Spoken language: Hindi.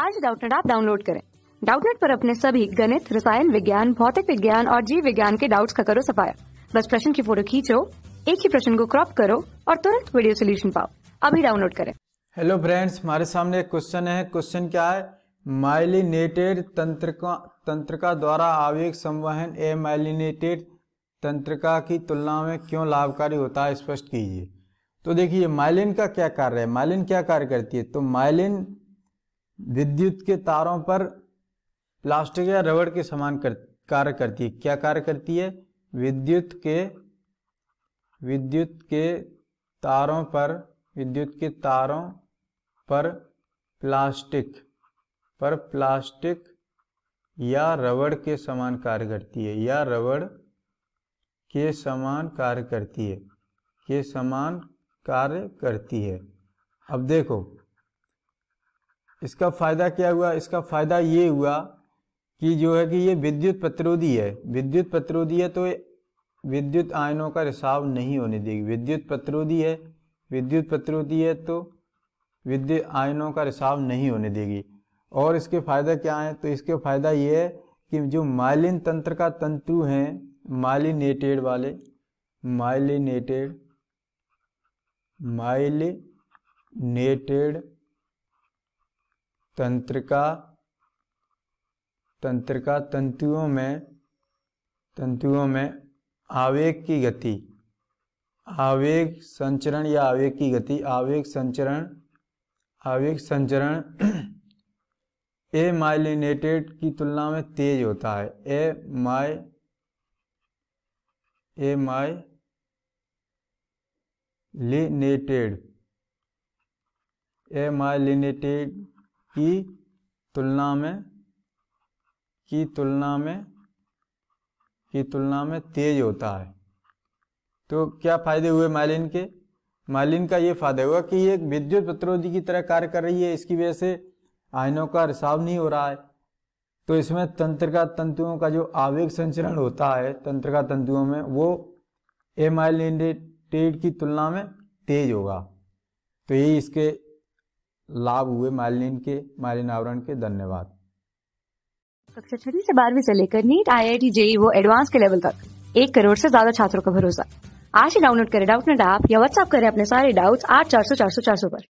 आज डाउटनेट आप डाउनलोड करें डाउटनेट पर अपने सभी गणित रसायन विज्ञान भौतिक विज्ञान और जीव विज्ञान के डाउट्स का करो सफाया बस प्रश्न की फोटो खींचो एक ही प्रश्न को क्रॉप करो और तुरंत वीडियो सोल्यूशन पाओ अभी डाउनलोड करें हेलो फ्रेंड्स हमारे सामने एक क्वेश्चन है क्वेश्चन क्या है माइलिनेटेड तंत्र तंत्रिका द्वारा आवेग संवहन ए माइलिनेटेड तंत्रिका की तुलना में क्यों लाभकारी होता है स्पष्ट कीजिए तो देखिए माइलिन का क्या कार्य है माइलिन क्या कार्य करती है तो माइलिन विद्युत के तारों पर प्लास्टिक या रबड़ के समान कर, कार्य करती है क्या कार्य करती है विद्युत के विद्युत के तारों पर विद्युत के तारों पर प्लास्टिक पर प्लास्टिक या रबड़ के समान कार्य करती है या रबड़ के समान कार्य करती है के समान कार्य करती है अब देखो इसका फ़ायदा क्या हुआ इसका फ़ायदा ये हुआ कि जो है कि ये विद्युत प्रतिरोधी है विद्युत प्रतिरोधी है तो विद्युत आयनों का रिसाव नहीं होने देगी विद्युत प्रतिरोधी है विद्युत प्रतिरोधी है तो विद्युत आयनों का रिसाव नहीं होने देगी और इसके फायदा क्या हैं तो इसके फायदा ये है कि जो माइलिन तंत्र का तंतु हैं माइलिनेटेड वाले माइलिनेटेड माइलिनेटेड तंत्रिका तंत्रिका तंतुओं में तंतुओं में आवेग की गति आवेग संचरण या आवेग की गति आवेग संचरण आवेग संचरण ए माइलिनेटेड की तुलना में तेज होता है ए माई ए माई लिनेटेड ए माइलिनेटेड की तुलना में की तुलना में की तुलना में तेज होता है तो क्या फायदे हुए माइलिन के माइलिन का ये फायदा हुआ कि ये विद्युत प्रतिरोधी की तरह कार्य कर रही है इसकी वजह से आयनों का रिसाव नहीं हो रहा है तो इसमें तंत्र का तंतुओं का जो आवेग संचरण होता है तंत्र का तंतुओं में वो एमाइलिनेटेड की तुलना में तेज होगा तो यही इसके लाभ हुए मालिन के मालिन आवरण के धन्यवाद कक्षा छठी से बारहवीं से लेकर NEET I I T JEE वो एडवांस के लेवल तक एक करोड़ से ज्यादा छात्रों का भरोसा आज ही डाउनलोड करें डाउट नेट ऐप या व्हाट्सएप करें अपने सारे डाउट्स आठ चार सौ चार सौ चार सौ पर